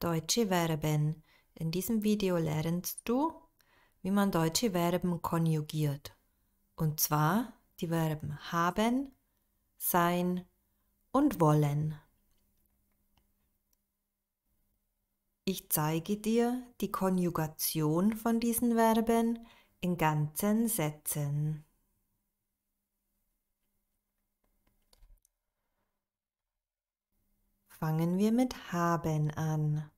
Deutsche Verben. In diesem Video lernst du, wie man deutsche Verben konjugiert. Und zwar die Verben haben, sein und wollen. Ich zeige dir die Konjugation von diesen Verben in ganzen Sätzen. Fangen wir mit haben an.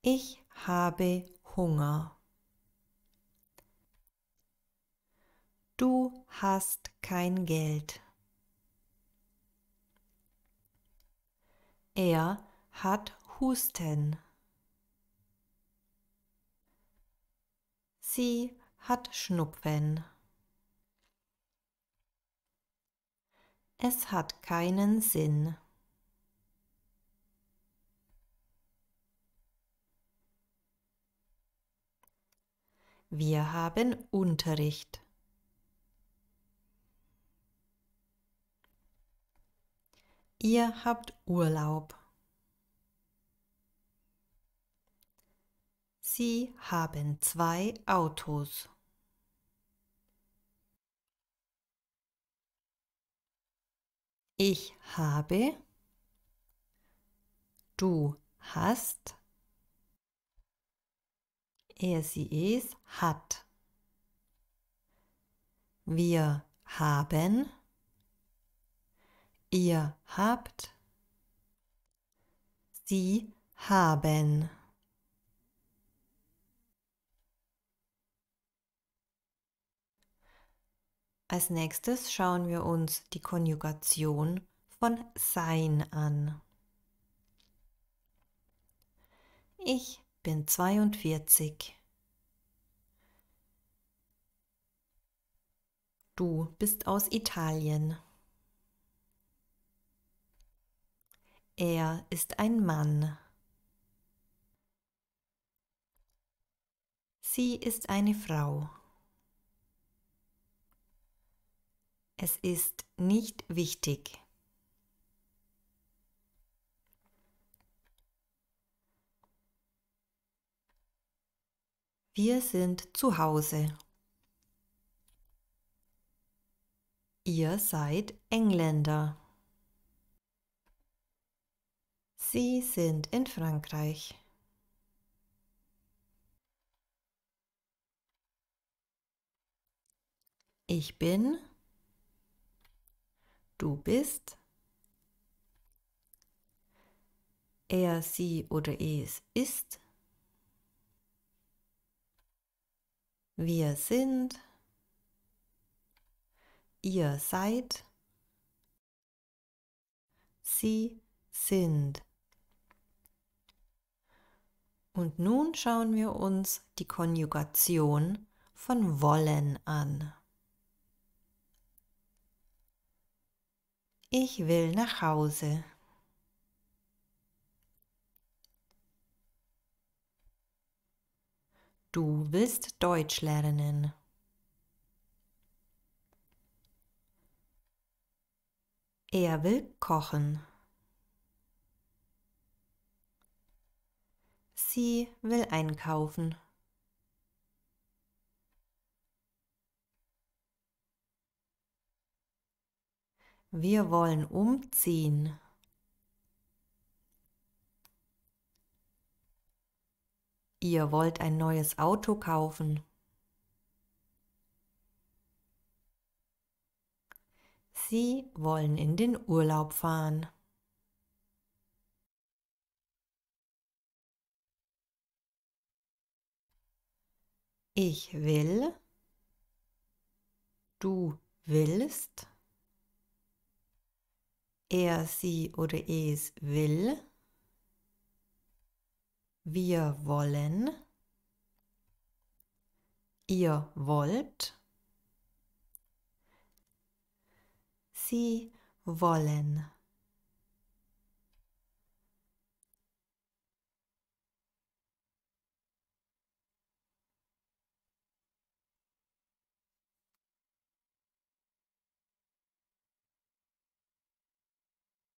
Ich habe Hunger. Du hast kein Geld. Er hat Husten. Sie hat Schnupfen. Es hat keinen Sinn. Wir haben Unterricht. Ihr habt Urlaub. Sie haben zwei Autos. Ich habe. Du hast er sie es hat. Wir haben, ihr habt, sie haben. Als nächstes schauen wir uns die Konjugation von sein an. Ich bin 42. Du bist aus Italien. Er ist ein Mann. Sie ist eine Frau. Es ist nicht wichtig. Wir sind zu Hause. Ihr seid Engländer. Sie sind in Frankreich. Ich bin. Du bist. Er, sie oder es ist. Wir sind, ihr seid, sie sind. Und nun schauen wir uns die Konjugation von wollen an. Ich will nach Hause. Du willst Deutsch lernen. Er will kochen. Sie will einkaufen. Wir wollen umziehen. Ihr wollt ein neues Auto kaufen. Sie wollen in den Urlaub fahren. Ich will. Du willst. Er, sie oder es will. Wir wollen. Ihr wollt. Sie wollen.